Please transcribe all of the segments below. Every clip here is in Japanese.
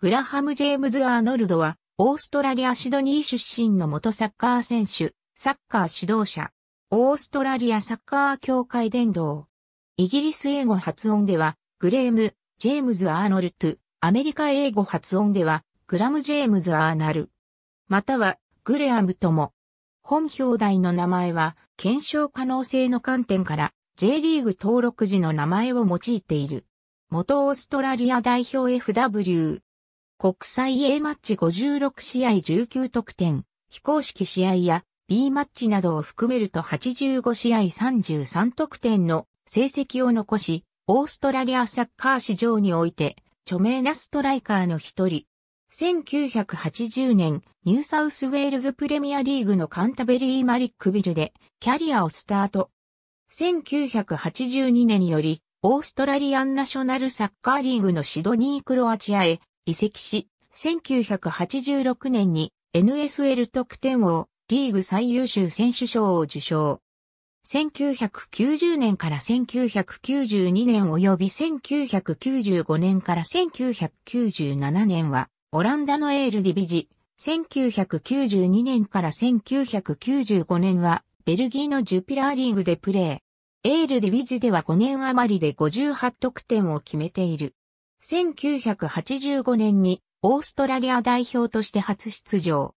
グラハム・ジェームズ・アーノルドは、オーストラリア・シドニー出身の元サッカー選手、サッカー指導者、オーストラリアサッカー協会伝道。イギリス英語発音では、グレーム、ジェームズ・アーノルト、アメリカ英語発音では、グラム・ジェームズ・アーナル。または、グレアムとも。本表題の名前は、検証可能性の観点から、J リーグ登録時の名前を用いている。元オーストラリア代表 FW、国際 A マッチ56試合19得点、非公式試合や B マッチなどを含めると85試合33得点の成績を残し、オーストラリアサッカー史上において著名なストライカーの一人。1980年、ニューサウスウェールズプレミアリーグのカンタベリー・マリックビルでキャリアをスタート。1982年より、オーストラリアンナショナルサッカーリーグのシドニー・クロアチアへ移籍し、1986年に NSL 得点王、リーグ最優秀選手賞を受賞。1990年から1992年及び1995年から1997年は、オランダのエールディビジ、1992年から1995年は、ベルギーのジュピラーリーグでプレー。エールディビジでは5年余りで58得点を決めている。1985年にオーストラリア代表として初出場。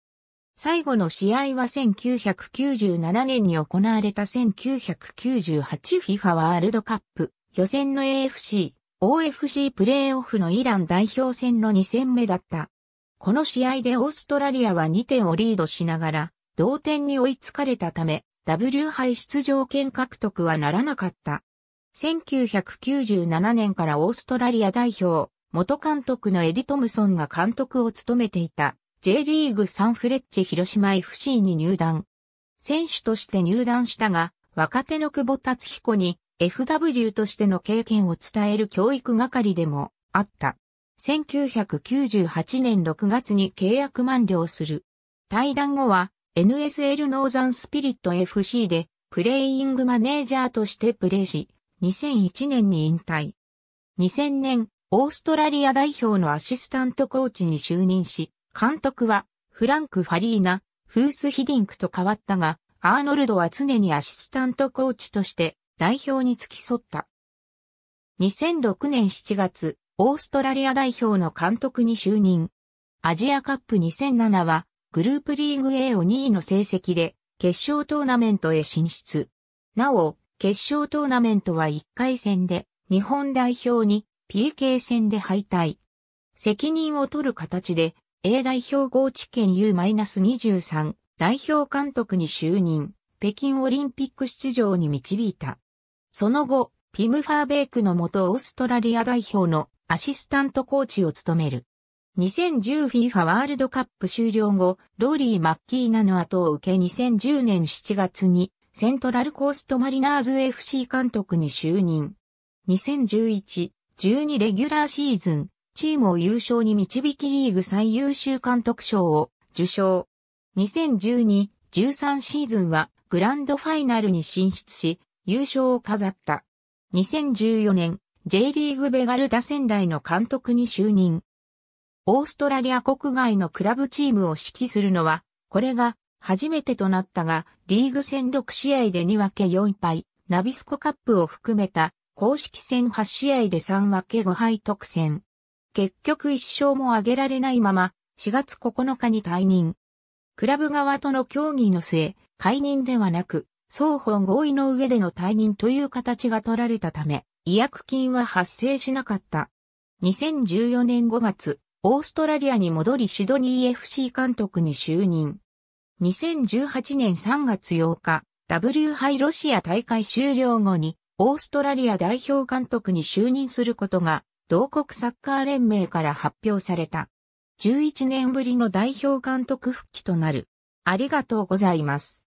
最後の試合は1997年に行われた 1998FIFA ワールドカップ予選の AFC、OFC プレーオフのイラン代表戦の2戦目だった。この試合でオーストラリアは2点をリードしながら同点に追いつかれたため W 杯出場権獲得はならなかった。1997年からオーストラリア代表、元監督のエディ・トムソンが監督を務めていた J リーグサンフレッチェ広島 FC に入団。選手として入団したが、若手の久保達彦に FW としての経験を伝える教育係でもあった。1998年6月に契約満了する。対談後は NSL ノーザンスピリット FC でプレイングマネージャーとしてプレーし、2001年に引退。2000年、オーストラリア代表のアシスタントコーチに就任し、監督はフランク・ファリーナ、フース・ヒディンクと変わったが、アーノルドは常にアシスタントコーチとして代表に付き添った。2006年7月、オーストラリア代表の監督に就任。アジアカップ2007はグループリーグ A を2位の成績で決勝トーナメントへ進出。なお、決勝トーナメントは1回戦で日本代表に PK 戦で敗退。責任を取る形で A 代表合知県 U-23 代表監督に就任、北京オリンピック出場に導いた。その後、ピム・ファーベイクの元オーストラリア代表のアシスタントコーチを務める。2010FIFA ワールドカップ終了後、ローリー・マッキーナの後を受け2010年7月にセントラルコーストマリナーズ FC 監督に就任。2011-12レギュラーシーズン、チームを優勝に導きリーグ最優秀監督賞を受賞。2012-13シーズンはグランドファイナルに進出し、優勝を飾った。2014年、J リーグベガルダ仙台の監督に就任。オーストラリア国外のクラブチームを指揮するのは、これが初めてとなったが、リーグ戦6試合で2分け4敗、ナビスコカップを含めた公式戦8試合で3分け5敗特選。結局1勝も挙げられないまま、4月9日に退任。クラブ側との協議の末、解任ではなく、双方合意の上での退任という形が取られたため、違約金は発生しなかった。2014年5月、オーストラリアに戻りシドニー FC 監督に就任。2018年3月8日、W 杯ロシア大会終了後に、オーストラリア代表監督に就任することが、同国サッカー連盟から発表された。11年ぶりの代表監督復帰となる。ありがとうございます。